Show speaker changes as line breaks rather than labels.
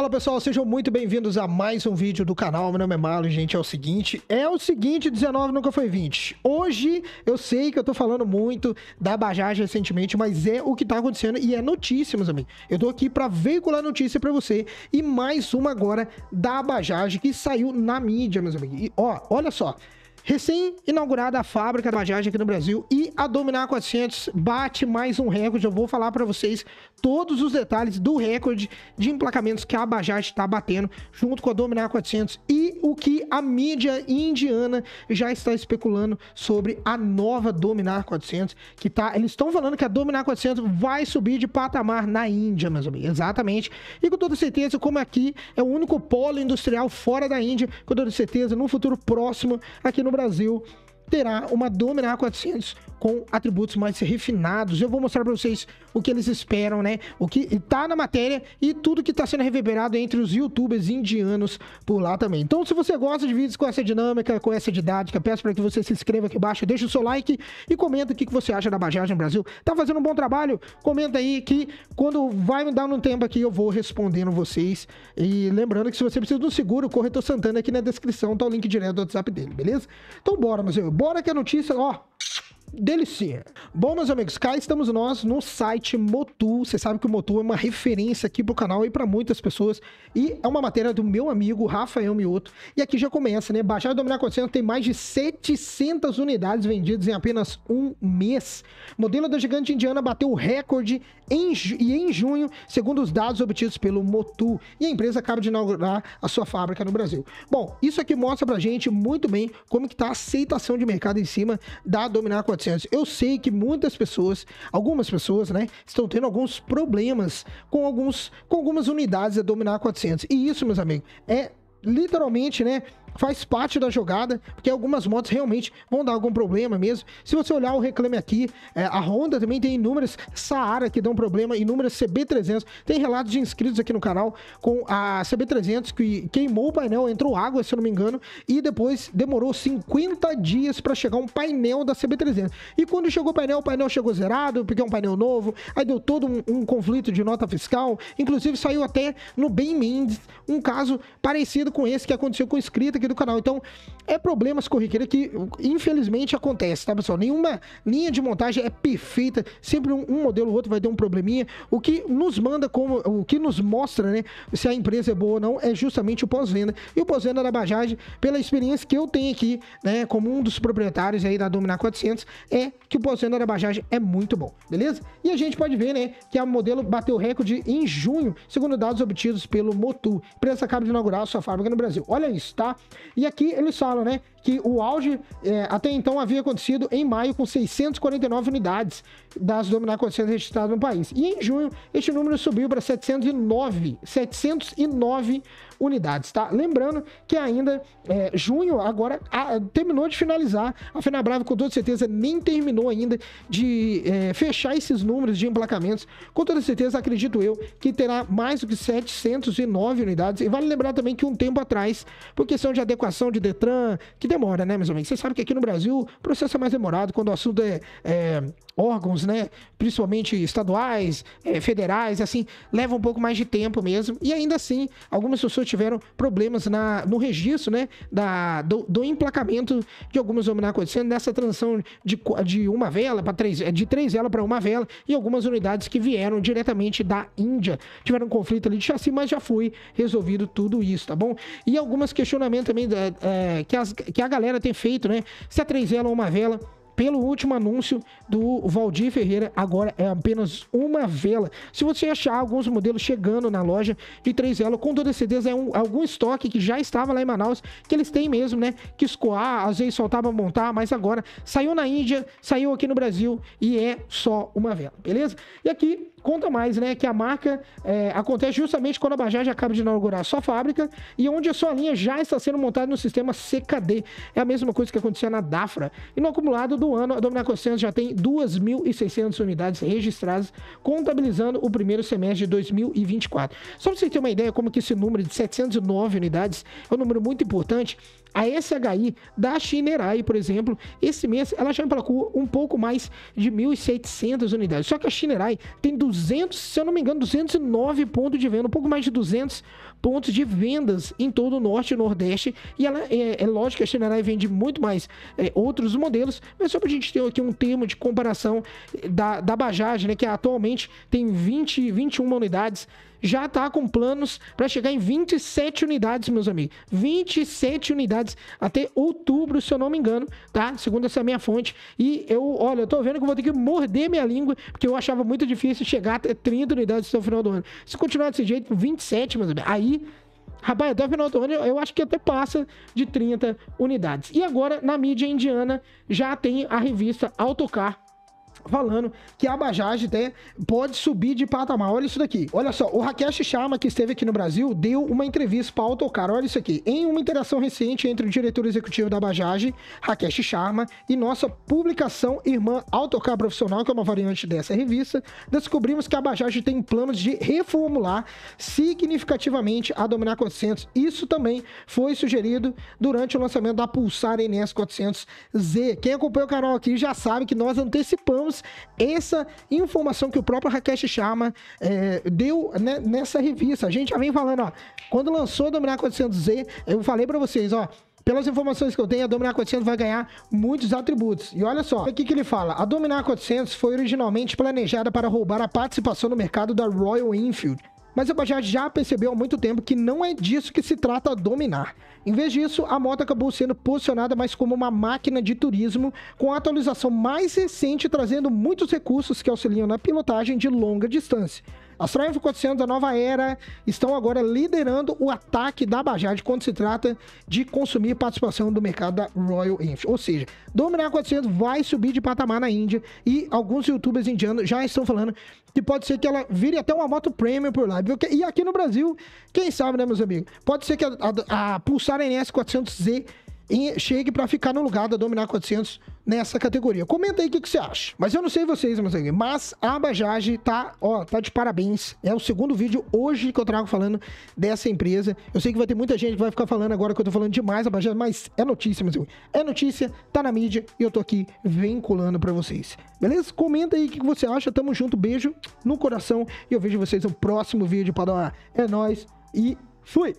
Fala pessoal, sejam muito bem-vindos a mais um vídeo do canal. Meu nome é Malo e, gente, é o seguinte: é o seguinte, 19 nunca foi 20. Hoje eu sei que eu tô falando muito da Bajaj recentemente, mas é o que tá acontecendo e é notícia, meus amigos. Eu tô aqui para veicular notícia para você e mais uma agora da Bajaj que saiu na mídia, meus amigos. E ó, olha só. Recém-inaugurada a fábrica da Bajaj aqui no Brasil e a Dominar 400 bate mais um recorde. Eu vou falar para vocês todos os detalhes do recorde de emplacamentos que a Bajaj está batendo, junto com a Dominar 400 e o que a mídia indiana já está especulando sobre a nova Dominar 400, que tá, eles estão falando que a Dominar 400 vai subir de patamar na Índia, meus amigos, exatamente. E com toda certeza, como aqui é o único polo industrial fora da Índia, com toda certeza, no futuro próximo aqui no Brasil terá uma Dominar 400 com atributos mais refinados. Eu vou mostrar para vocês o que eles esperam, né? O que tá na matéria e tudo que tá sendo reverberado entre os youtubers indianos por lá também. Então, se você gosta de vídeos com essa dinâmica, com essa didática, peço para que você se inscreva aqui embaixo, deixe o seu like e comenta o que você acha da Bajagem Brasil. Tá fazendo um bom trabalho? Comenta aí que quando vai me dar um tempo aqui eu vou respondendo vocês. E lembrando que se você precisa do seguro, o corretor Santana aqui na descrição tá o link direto do WhatsApp dele, beleza? Então bora, meu senhor. Bora que a notícia, ó, Delícia! Bom, meus amigos, cá estamos nós no site Motu. Você sabe que o Motu é uma referência aqui pro canal e para muitas pessoas. E é uma matéria do meu amigo Rafael Mioto. E aqui já começa, né? Baixar e dominar acontecendo tem mais de 700 unidades vendidas em apenas um mês. modelo da gigante indiana bateu o recorde em e em junho, segundo os dados obtidos pelo Motu. E a empresa acaba de inaugurar a sua fábrica no Brasil. Bom, isso aqui mostra pra gente muito bem como que tá a aceitação de mercado em cima da dominar acontecendo 400. Eu sei que muitas pessoas, algumas pessoas, né, estão tendo alguns problemas com, alguns, com algumas unidades a dominar 400. E isso, meus amigos, é literalmente, né, faz parte da jogada, porque algumas motos realmente vão dar algum problema mesmo. Se você olhar o Reclame Aqui, é, a Honda também tem inúmeras Saara que dão problema, inúmeras CB300. Tem relatos de inscritos aqui no canal com a CB300 que queimou o painel, entrou água, se eu não me engano, e depois demorou 50 dias para chegar um painel da CB300. E quando chegou o painel, o painel chegou zerado, porque é um painel novo, aí deu todo um, um conflito de nota fiscal. Inclusive saiu até no Ben Mendes um caso parecido com esse que aconteceu com o inscrito aqui do canal. Então, é problemas corriqueiros que infelizmente acontece, tá pessoal? Nenhuma linha de montagem é perfeita, sempre um, um modelo ou outro vai ter um probleminha. O que nos manda como o que nos mostra, né, se a empresa é boa ou não é justamente o pós-venda. E o pós-venda da Bajaj, pela experiência que eu tenho aqui, né, como um dos proprietários aí da Dominar 400, é que o pós-venda da Bajaj é muito bom, beleza? E a gente pode ver, né, que a modelo bateu recorde em junho, segundo dados obtidos pelo Motu. A empresa acaba de inaugurar sua fábrica no Brasil. Olha isso, tá? E aqui eles falam, né, que o auge é, até então havia acontecido em maio com 649 unidades das dominar condições registradas no país. E em junho, este número subiu para 709, 709 unidades, tá? Lembrando que ainda é, junho agora a, terminou de finalizar. A Fenabrava, com toda certeza, nem terminou ainda de é, fechar esses números de emplacamentos. Com toda certeza, acredito eu que terá mais do que 709 unidades. E vale lembrar também que um tempo atrás, por questão de adequação de Detran, que demora, né, meus amigos? Vocês sabem que aqui no Brasil o processo é mais demorado quando o assunto é, é órgãos, né, principalmente estaduais, é, federais, assim, leva um pouco mais de tempo mesmo. E ainda assim, algumas pessoas tiveram problemas na, no registro, né, da, do, do emplacamento de algumas unidades acontecendo nessa transição de, de uma vela para três, de três velas para uma vela e algumas unidades que vieram diretamente da Índia tiveram um conflito ali de chassi, mas já foi resolvido tudo isso, tá bom? E algumas questionamentos também é, que, as, que a galera tem feito, né, se a três vela ou uma vela pelo último anúncio do Valdir Ferreira, agora é apenas uma vela. Se você achar alguns modelos chegando na loja de três velas, com toda certeza é um, algum estoque que já estava lá em Manaus, que eles têm mesmo, né? Que escoar, às vezes soltava montar, mas agora saiu na Índia, saiu aqui no Brasil e é só uma vela, beleza? E aqui conta mais, né, que a marca é, acontece justamente quando a Bajaj acaba de inaugurar sua fábrica e onde a sua linha já está sendo montada no sistema CKD. É a mesma coisa que acontecia na Dafra. E no acumulado do ano, a Dominaco Santos já tem 2.600 unidades registradas, contabilizando o primeiro semestre de 2024. Só para você ter uma ideia como que esse número de 709 unidades é um número muito importante, a SHI da Shinerai, por exemplo, esse mês ela já emplacou um pouco mais de 1.700 unidades. Só que a Shinerai tem 200, se eu não me engano, 209 pontos de venda, um pouco mais de 200 pontos de vendas em todo o norte e nordeste. E ela é, é lógico que a Shinerai vende muito mais é, outros modelos, mas só para a gente ter aqui um termo de comparação é, da, da Bajaj, né, que atualmente tem 20, 21 unidades já está com planos para chegar em 27 unidades, meus amigos. 27 unidades até outubro, se eu não me engano, tá? Segundo essa minha fonte. E eu, olha, eu tô vendo que eu vou ter que morder minha língua, porque eu achava muito difícil chegar até 30 unidades até o final do ano. Se continuar desse jeito, 27, meus amigos. Aí Rapaz, até o final do ano eu acho que até passa de 30 unidades. E agora, na mídia indiana, já tem a revista Autocar falando que a Bajaj até né, pode subir de patamar. Olha isso daqui. Olha só, o Rakesh Sharma, que esteve aqui no Brasil, deu uma entrevista para Autocar. Olha isso aqui. Em uma interação recente entre o diretor executivo da Bajaj, Rakesh Sharma, e nossa publicação irmã Autocar Profissional, que é uma variante dessa revista, descobrimos que a Bajaj tem planos de reformular significativamente a Dominar 400. Isso também foi sugerido durante o lançamento da Pulsar NS 400Z. Quem acompanha o canal aqui já sabe que nós antecipamos essa informação que o próprio Rakesh Sharma é, deu né, nessa revista. A gente já vem falando, ó, quando lançou Dominar 400Z, eu falei para vocês, ó, pelas informações que eu tenho, a Dominar 400 vai ganhar muitos atributos. E olha só, aqui que ele fala. A Dominar 400 foi originalmente planejada para roubar a participação no mercado da Royal Enfield, mas a Bajaj já percebeu há muito tempo que não é disso que se trata dominar. Em vez disso, a moto acabou sendo posicionada mais como uma máquina de turismo, com a atualização mais recente trazendo muitos recursos que auxiliam na pilotagem de longa distância. Astronautas 400 da nova era estão agora liderando o ataque da Bajaj quando se trata de consumir participação do mercado da Royal Enfield. Ou seja, dominar 400 vai subir de patamar na Índia e alguns youtubers indianos já estão falando que pode ser que ela vire até uma moto premium por lá. E aqui no Brasil, quem sabe, né, meus amigos? Pode ser que a, a, a Pulsar NS 400Z chegue para ficar no lugar da Dominar 400 nessa categoria. Comenta aí o que, que, você acha. Mas eu não sei vocês, meus amigos, mas a Bajaj tá, ó, tá de parabéns. É o segundo vídeo hoje que eu trago falando dessa empresa. Eu sei que vai ter muita gente que vai ficar falando agora que eu tô falando demais a Bajaj, mas é notícia, meus amigos. É notícia, tá na mídia e eu tô aqui vinculando para vocês. Beleza? Comenta aí o que, que você acha. Tamo junto, beijo no coração e eu vejo vocês no próximo vídeo, Padawan. É nóis e fui!